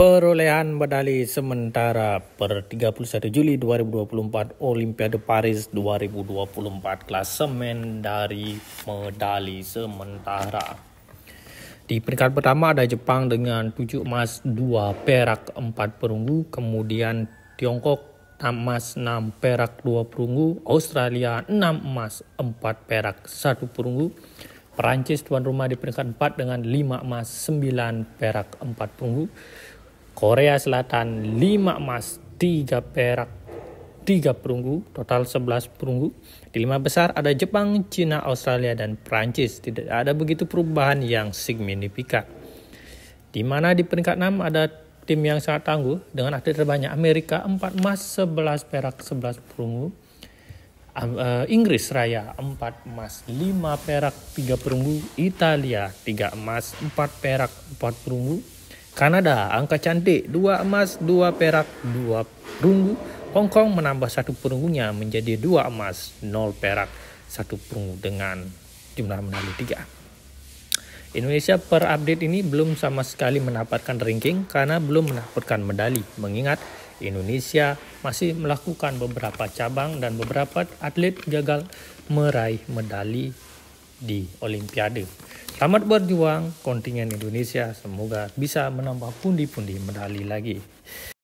Perolehan medali sementara per 31 Juli 2024 Olimpiade Paris 2024 klasemen dari medali sementara. Di peringkat pertama ada Jepang dengan 7 emas, 2 perak, 4 perunggu, kemudian Tiongkok 6 emas, 6 perak, 2 perunggu, Australia 6 emas, 4 perak, 1 perunggu, Perancis tuan rumah di peringkat 4 dengan 5 emas, 9 perak, 4 perunggu. Korea Selatan 5 emas, 3 perak, 3 perunggu, total 11 perunggu. Di lima besar ada Jepang, Cina, Australia, dan Prancis. Tidak ada begitu perubahan yang signifikan. Di mana di peringkat 6 ada tim yang sangat tangguh dengan atlet terbanyak Amerika 4 emas, 11 perak, 11 perunggu. Eh, Inggris Raya 4 emas, 5 perak, 3 perunggu. Italia 3 emas, 4 perak, 4 perunggu. Kanada angka cantik 2 emas, 2 perak, 2 perunggu. Hong Kong menambah satu perunggunya menjadi 2 emas, 0 perak, 1 perunggu dengan jumlah medali 3. Indonesia per update ini belum sama sekali mendapatkan ranking karena belum mendapatkan medali mengingat Indonesia masih melakukan beberapa cabang dan beberapa atlet gagal meraih medali di Olimpiade. Selamat berjuang kontingen Indonesia, semoga bisa menambah pundi-pundi medali lagi.